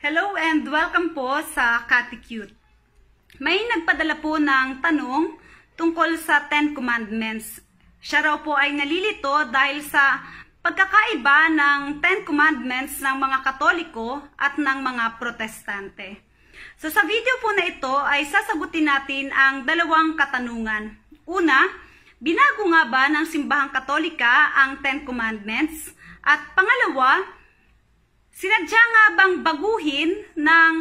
Hello and welcome po sa Kati May nagpadala po ng tanong tungkol sa Ten Commandments. Siya raw po ay nalilito dahil sa pagkakaiba ng Ten Commandments ng mga Katoliko at ng mga Protestante. So sa video po na ito ay sasagutin natin ang dalawang katanungan. Una, binago nga ba ng simbahang Katolika ang Ten Commandments? At pangalawa, Sinadya nga bang baguhin ng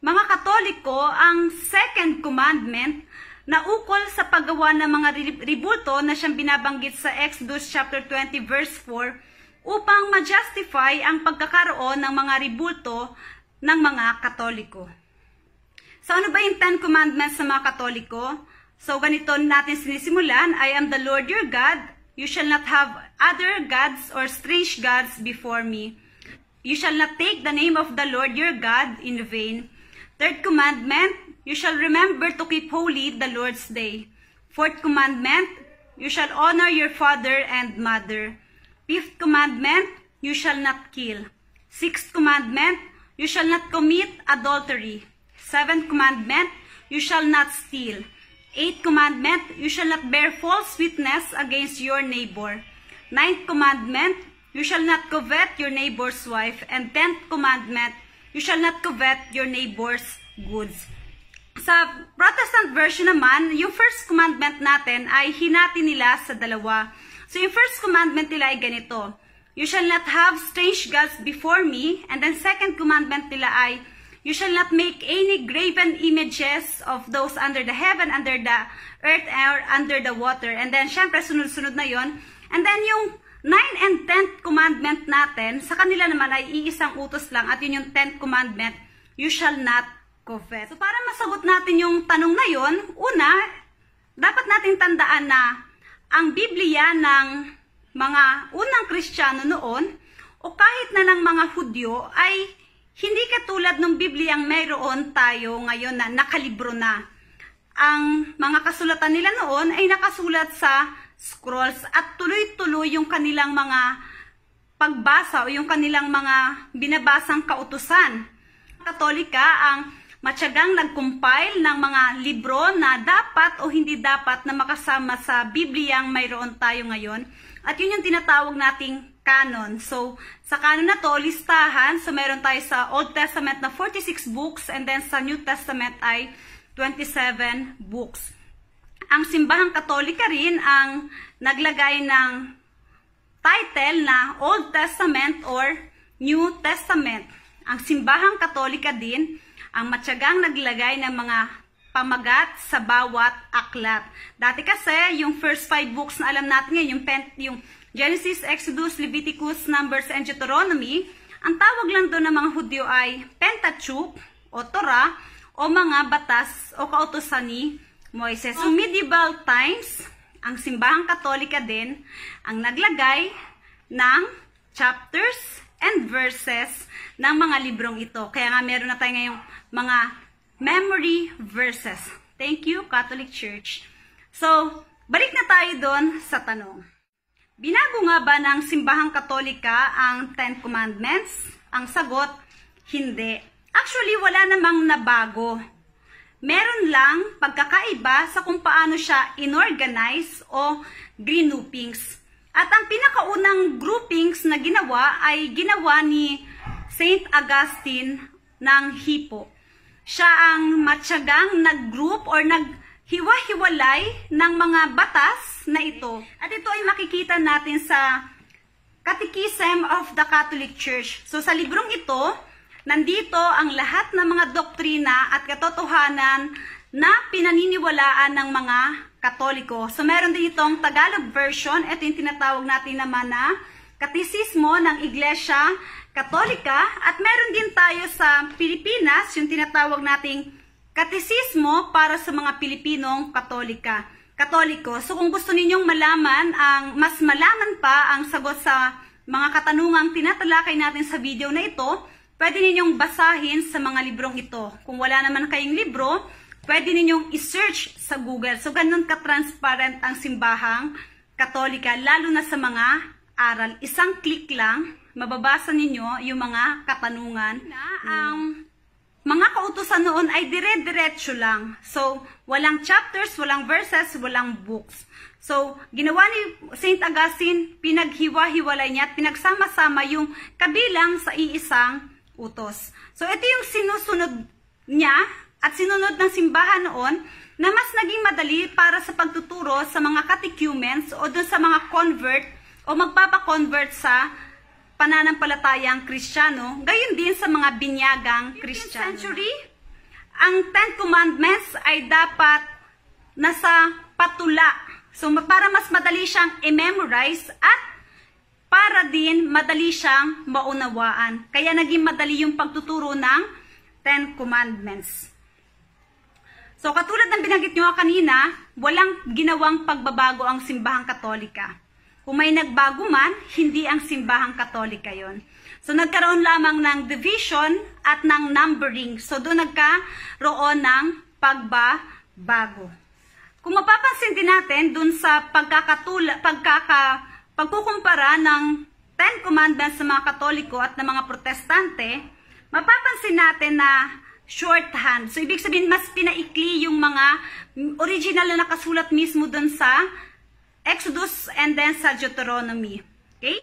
mga Katoliko ang second commandment na ukol sa paggawa ng mga ributo na siyang binabanggit sa Exodus chapter 20 verse 4 upang ma-justify ang pagkakaroon ng mga ributo ng mga Katoliko. So ano ba yung 10 commandments sa mga Katoliko? So ganito natin sinisimulan, I am the Lord your God, you shall not have other gods or strange gods before me. You shall not take the name of the Lord your God in vain. Third commandment, you shall remember to keep holy the Lord's day. Fourth commandment, you shall honor your father and mother. Fifth commandment, you shall not kill. Sixth commandment, you shall not commit adultery. Seventh commandment, you shall not steal. Eighth commandment, you shall not bear false witness against your neighbor. Ninth commandment, You shall not covet your neighbor's wife. And tenth commandment, you shall not covet your neighbor's goods. Sa Protestant version naman, yung first commandment natin ay hinati nila sa dalawa. So yung first commandment nila ay ganito, You shall not have strange gods before me. And then second commandment nila ay, You shall not make any graven images of those under the heaven, under the earth, or under the water. And then syempre sunod-sunod na yon. And then yung 9 and 10th commandment natin, sa kanila naman ay iisang utos lang at yun yung 10th commandment, you shall not covet. So para masagot natin yung tanong na yun, una, dapat nating tandaan na ang Biblia ng mga unang Kristiyano noon o kahit na lang mga Hudyo ay hindi katulad ng Bibliyang mayroon tayo ngayon na nakalibro na. Ang mga kasulatan nila noon ay nakasulat sa scrolls at tuloy-tuloy yung kanilang mga pagbasa o yung kanilang mga binabasang kautusan. Katolika ang matyagang nag-compile ng mga libro na dapat o hindi dapat na makasama sa Bibliyang mayroon tayo ngayon. At yun yung tinatawag nating canon. So, sa canon na to, listahan. So, meron tayo sa Old Testament na 46 books and then sa New Testament ay 27 books ang simbahang katolika rin ang naglagay ng title na Old Testament or New Testament. Ang simbahang katolika din ang matyagang naglagay ng mga pamagat sa bawat aklat. Dati kasi, yung first five books na alam natin ngayon, yung, Pent yung Genesis, Exodus, Leviticus, Numbers, and Deuteronomy, ang tawag lang doon ng mga Hudyo ay Pentateuch o Torah o mga batas o kautosan ni Moises. So medieval times, ang simbahang katolika din ang naglagay ng chapters and verses ng mga librong ito. Kaya nga meron na tayo ngayong mga memory verses. Thank you, Catholic Church. So, balik na tayo doon sa tanong. Binago nga ba ng simbahang katolika ang Ten Commandments? Ang sagot, hindi. Actually, wala namang nabago meron lang pagkakaiba sa kung paano siya inorganize o groupings. At ang pinakaunang groupings na ginawa ay ginawa ni St. Augustine ng Hippo. Siya ang matyagang nag-group or naghiwa-hiwalay ng mga batas na ito. At ito ay makikita natin sa Catechism of the Catholic Church. So sa librong ito, Nandito ang lahat ng mga doktrina at katotohanan na pinaniniwalaan ng mga Katoliko. So meron din itong Tagalog version. Ito yung tinatawag natin naman na Katisismo ng Iglesia Katolika. At meron din tayo sa Pilipinas yung tinatawag nating Katisismo para sa mga Pilipinong Katolika. Katoliko. So kung gusto ninyong malaman, ang mas malaman pa ang sagot sa mga katanungang tinatalakay natin sa video na ito, pwede ninyong basahin sa mga librong ito. Kung wala naman kayong libro, pwede ninyong i-search sa Google. So, ganun ka-transparent ang simbahang katolika, lalo na sa mga aral. Isang click lang, mababasa ninyo yung mga katanungan. ang um, hmm. mga kautusan noon ay dire-diretso lang. So, walang chapters, walang verses, walang books. So, ginawa ni St. Augustine, pinaghiwa-hiwalay niya at pinagsama-sama yung kabilang sa iisang utos. So, ito yung sinusunod niya at sinunod ng simbahan noon na mas naging madali para sa pagtuturo sa mga catechumens o dun sa mga convert o magpapa-convert sa pananampalatayang kristyano, gayon din sa mga binyagang kristyano. century, ang Ten Commandments ay dapat nasa patula. So, para mas madali siyang i-memorize at para din madali siyang maunawaan. Kaya naging madali yung pagtuturo ng Ten Commandments. So katulad ng binanggit nyo kanina, walang ginawang pagbabago ang simbahang katolika. Kung may nagbago man, hindi ang simbahang katolika yon. So nagkaroon lamang ng division at ng numbering. So doon nagkaroon ng pagbabago. Kung mapapansin din natin doon sa pagkakatulad, pagkaka pagkukumpara ng Ten Commandments sa mga Katoliko at ng mga Protestante, mapapansin natin na shorthand. So, ibig sabihin, mas pinaikli yung mga original na nakasulat mismo dun sa Exodus and then sa Deuteronomy. Okay?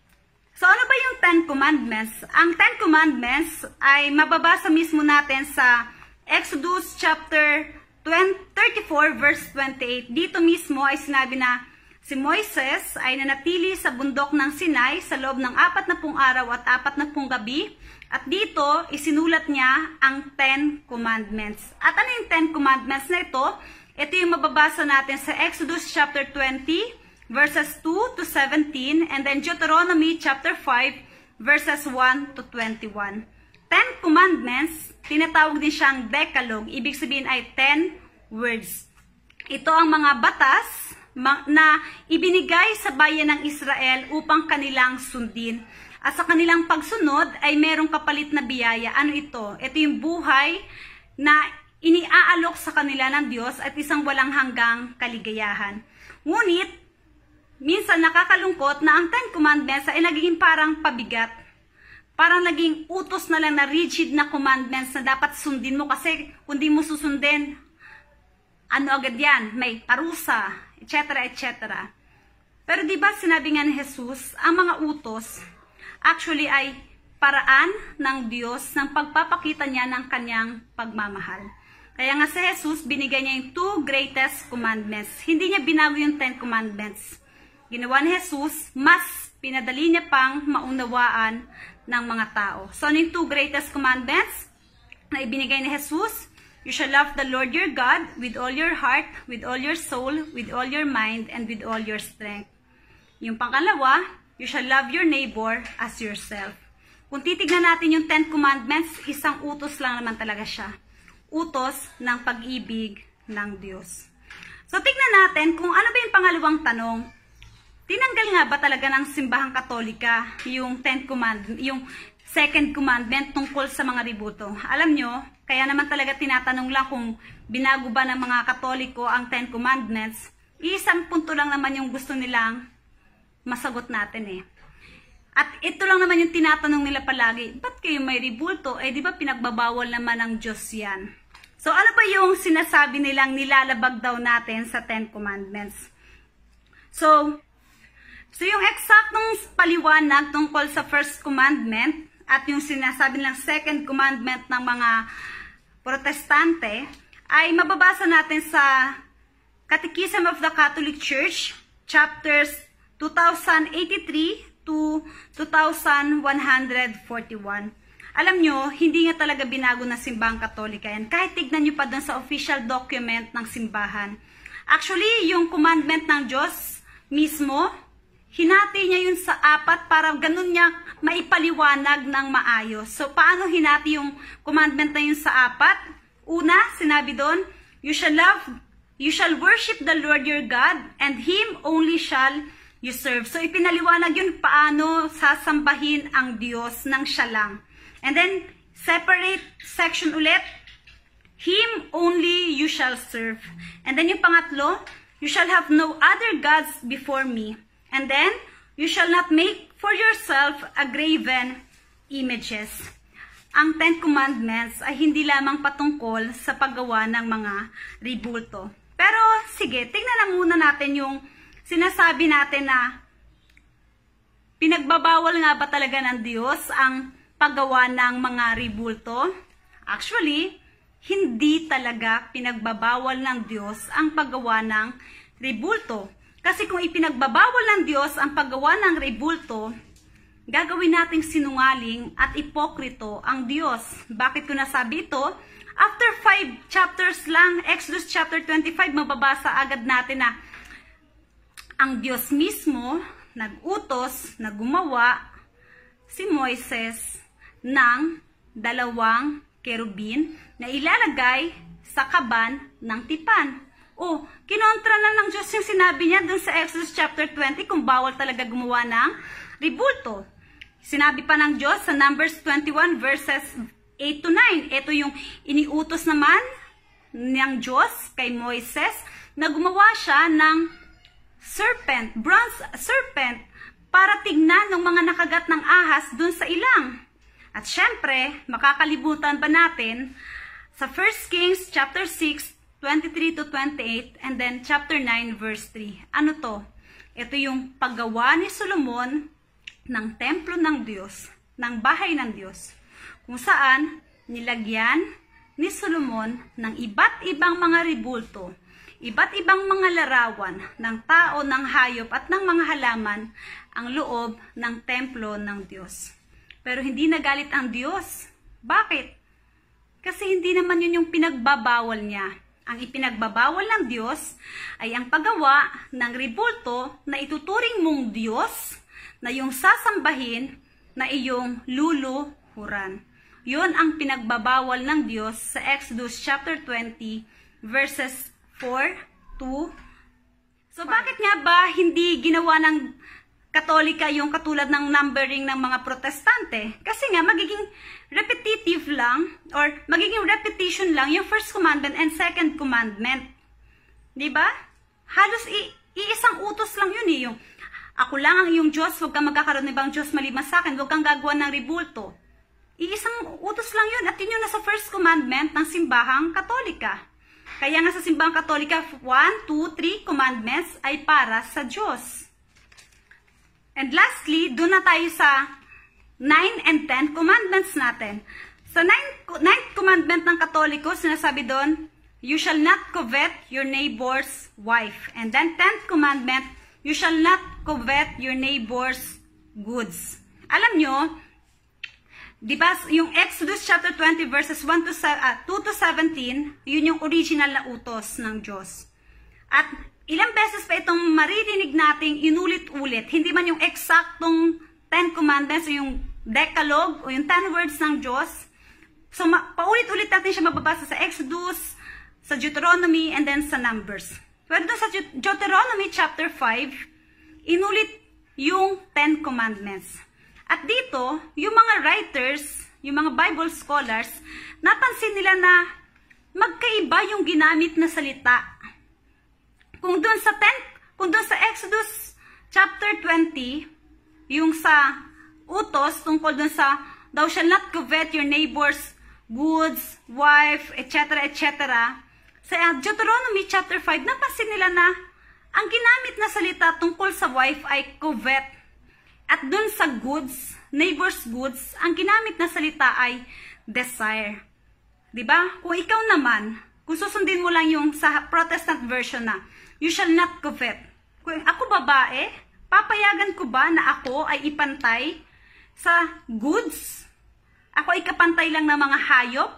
So, ano ba yung Ten Commandments? Ang Ten Commandments ay mababasa mismo natin sa Exodus chapter 20, 34 verse 28. Dito mismo ay sinabi na Si Moises ay nanapili sa bundok ng Sinai sa loob ng apat na pung araw at apat na pung gabi at dito isinulat niya ang Ten Commandments. At ano yung Ten Commandments na ito? Ito yung mababasa natin sa Exodus chapter 20 verses 2 to 17 and then Deuteronomy chapter 5 verses 1 to 21. Ten Commandments, tinatawag din siyang Decalogue. Ibig sabihin ay 10 words. Ito ang mga batas na ibinigay sa bayan ng Israel upang kanilang sundin. At sa kanilang pagsunod ay merong kapalit na biyaya. Ano ito? Ito yung buhay na iniaalok sa kanila ng Diyos at isang walang hanggang kaligayahan. Ngunit, minsan nakakalungkot na ang Ten Commandments ay naging parang pabigat. Parang naging utos na lang na rigid na commandments na dapat sundin mo kasi kung di mo susundin, ano agad yan? May parusa, etc., etc. Pero di ba sinabi nga ni Jesus, ang mga utos actually ay paraan ng Diyos ng pagpapakita niya ng kanyang pagmamahal. Kaya nga si Jesus, binigay niya yung two greatest commandments. Hindi niya binago yung Ten Commandments. Ginawa ni Jesus, mas pinadali niya pang maunawaan ng mga tao. So, ano yung two greatest commandments na ibinigay ni Jesus? You shall love the Lord your God with all your heart, with all your soul, with all your mind, and with all your strength. Yung pangalawa, you shall love your neighbor as yourself. Kung titignan natin yung Ten Commandments, isang utos lang naman talaga siya. Utos ng pag-ibig ng Diyos. So, tignan natin kung ano ba yung pangalawang tanong. Tinanggal nga ba talaga ng simbahang katolika yung, Ten Commandments, yung Second Commandment tungkol sa mga ributo? Alam nyo, kaya naman talaga tinatanong lang kung binago ba ng mga Katoliko ang Ten Commandments. Isang punto lang naman yung gusto nilang masagot natin eh. At ito lang naman yung tinatanong nila palagi, ba't kayo may ribulto? Eh di ba pinagbabawal naman ng Diyos yan? So ano ba yung sinasabi nilang nilalabag daw natin sa Ten Commandments? So, so yung eksaktong paliwanag tungkol sa first commandment at yung sinasabi nilang second commandment ng mga protestante, ay mababasa natin sa Catechism of the Catholic Church, chapters 2083 to 2141. Alam nyo, hindi nga talaga binago ng simbahang katolika yan. Kahit tignan nyo pa dun sa official document ng simbahan. Actually, yung commandment ng Diyos mismo, Hinati niya yun sa apat para ganun niya maipaliwanag ng maayos. So, paano hinati yung commandment na yun sa apat? Una, sinabi doon, You shall love, you shall worship the Lord your God, and Him only shall you serve. So, ipinaliwanag yun paano sasambahin ang Diyos ng siya lang. And then, separate section ulit, Him only you shall serve. And then yung pangatlo, You shall have no other gods before me. And then, you shall not make for yourself a graven images. Ang Ten Commandments ay hindi lamang patungkol sa paggawa ng mga ribulto. Pero sige, tingnan na muna natin yung sinasabi natin na pinagbabawal nga ba talaga ng Diyos ang paggawa ng mga ribulto? Actually, hindi talaga pinagbabawal ng Diyos ang paggawa ng ribulto. Kasi kung ipinagbabawal ng Diyos ang paggawa ng rebulto, gagawin nating sinungaling at ipokrito ang Diyos. Bakit ko nasabi ito? After 5 chapters lang, Exodus chapter 25, mababasa agad natin na ang Diyos mismo nag-utos na gumawa si Moises ng dalawang kerubin na ilalagay sa kaban ng tipan. Oh, kinontra na ng Diyos yung sinabi niya dun sa Exodus chapter 20 kung bawal talaga gumawa ng ribulto. Sinabi pa ng Diyos sa Numbers 21 verses 8 to 9. Ito yung iniutos naman ng Diyos kay Moises na gumawa siya ng serpent, bronze serpent para tignan ng mga nakagat ng ahas dun sa ilang. At syempre, makakalibutan pa natin sa 1 Kings chapter 6 23 to 28, and then chapter 9, verse 3. Ano to? Ito yung paggawa ni Solomon ng templo ng Diyos, ng bahay ng Diyos, kung saan nilagyan ni Solomon ng iba't ibang mga ribulto, iba't ibang mga larawan ng tao, ng hayop at ng mga halaman ang loob ng templo ng Diyos. Pero hindi nagalit ang Diyos. Bakit? Kasi hindi naman yun yung pinagbabawal niya ang ipinagbabawal ng Diyos ay ang paggawa ng ribulto na ituturing mong Diyos na yung sasambahin na iyong luluhuran. Yun ang pinagbabawal ng Diyos sa Exodus chapter 20 verses 4 to So bakit nga ba hindi ginawa ng Katolika yung katulad ng numbering ng mga protestante. Kasi nga, magiging repetitive lang or magiging repetition lang yung first commandment and second commandment. ba? Diba? Halos iisang utos lang yun eh. Yung, ako lang ang iyong Diyos, huwag kang magkakaroon ng ibang Diyos maliban sa akin, huwag kang gagawa ng ribulto. Iisang utos lang yun at yun yung nasa first commandment ng simbahang katolika. Kaya nga sa simbahang katolika, 1, 2, 3 commandments ay para sa Diyos. And lastly, doon na tayo sa 9 and 10 commandments natin. Sa 9th commandment ng Katoliko, sinasabi doon, You shall not covet your neighbor's wife. And then 10th commandment, You shall not covet your neighbor's goods. Alam nyo, di ba yung Exodus chapter 20 verses 1 to, 7, uh, 2 to 17, yun yung original na utos ng Diyos. At Ilang beses pa itong maririnig nating inulit-ulit, hindi man yung eksaktong Ten Commandments o yung Decalogue o yung Ten Words ng Diyos. So paulit-ulit natin siya mababasa sa Exodus, sa Deuteronomy, and then sa Numbers. Pero doon sa Deuteronomy chapter 5, inulit yung Ten Commandments. At dito, yung mga writers, yung mga Bible scholars, napansin nila na magkaiba yung ginamit na salita kung doon sa 10, kung doon sa Exodus chapter 20, yung sa utos tungkol doon sa thou shall not covet your neighbor's goods, wife, etc., etc. Sa Deuteronomy chapter 5, napansin nila na ang ginamit na salita tungkol sa wife ay covet. At dun sa goods, neighbor's goods, ang ginamit na salita ay desire. ba? Diba? Kung ikaw naman, kung susundin mo lang yung sa Protestant version na, You shall not covet. ako babae, papayagan ko ba na ako ay ipantay sa goods? Ako ay kapantay lang ng mga hayop?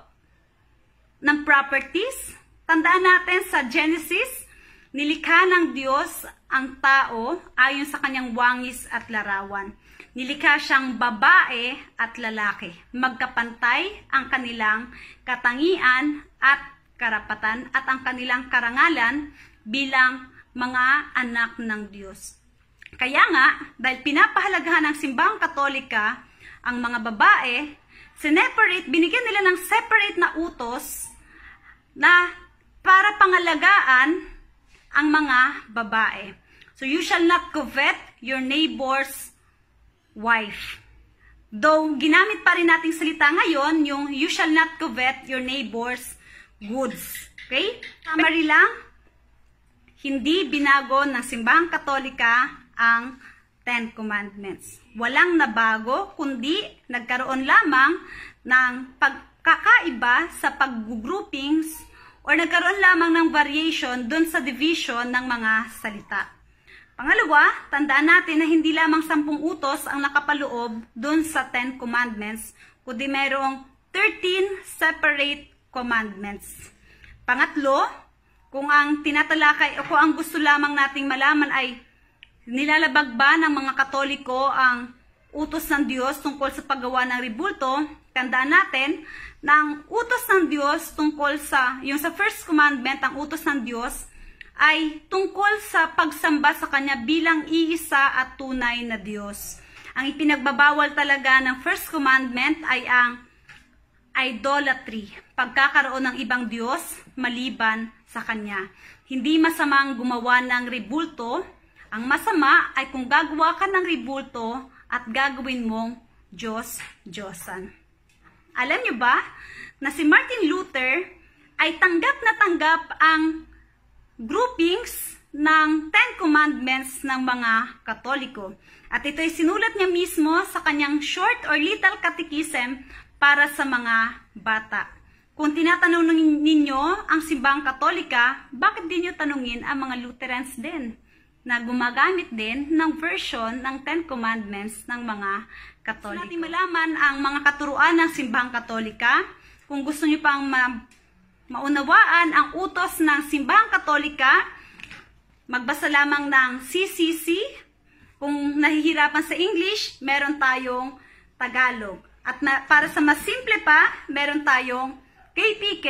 Ng properties? Tandaan natin sa Genesis, nilikha ng Diyos ang tao ayon sa kanyang wangis at larawan. Nilikha siyang babae at lalaki. Magkapantay ang kanilang katangian at karapatan at ang kanilang karangalan bilang mga anak ng Diyos. Kaya nga, dahil pinapahalagahan ng simbang katolika ang mga babae, sineparate, binigyan nila ng separate na utos na para pangalagaan ang mga babae. So you shall not covet your neighbor's wife. Though ginamit pa rin nating salita ngayon, yung you shall not covet your neighbor's goods. Okay? Summary lang, hindi binago ng simbahang katolika ang Ten Commandments. Walang nabago, kundi nagkaroon lamang ng pagkakaiba sa pag-groupings or nagkaroon lamang ng variation dun sa division ng mga salita. Pangalawa, tandaan natin na hindi lamang sampung utos ang nakapaloob dun sa Ten Commandments, kundi mayroong 13 separate commandments. Pangatlo, kung ang tinatalakay o kung ang gusto lamang nating malaman ay nilalabag ba ng mga Katoliko ang utos ng Diyos tungkol sa paggawa ng ribulto, tandaan natin na ang utos ng Diyos tungkol sa, yung sa first commandment, ang utos ng Diyos ay tungkol sa pagsamba sa Kanya bilang iisa at tunay na Diyos. Ang ipinagbabawal talaga ng first commandment ay ang idolatry, pagkakaroon ng ibang Diyos maliban sa kanya. Hindi masamang gumawa ng ribulto. Ang masama ay kung gagawa ka ng ribulto at gagawin mong Diyos, Diyosan. Alam nyo ba na si Martin Luther ay tanggap na tanggap ang groupings ng Ten Commandments ng mga Katoliko. At ito ay sinulat niya mismo sa kanyang short or little catechism para sa mga bata. Kung tinatanong ninyo ang simbang katolika, bakit din nyo tanungin ang mga Lutherans din na gumagamit din ng version ng Ten Commandments ng mga Katoliko. Gusto malaman ang mga katuruan ng simbang katolika. Kung gusto nyo pang ma maunawaan ang utos ng simbang katolika, magbasa lamang ng CCC. Kung nahihirapan sa English, meron tayong Tagalog. At para sa mas simple pa, meron tayong KPK.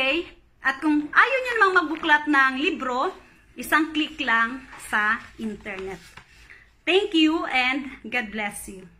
At kung ayaw nyo namang magbuklat ng libro, isang click lang sa internet. Thank you and God bless you.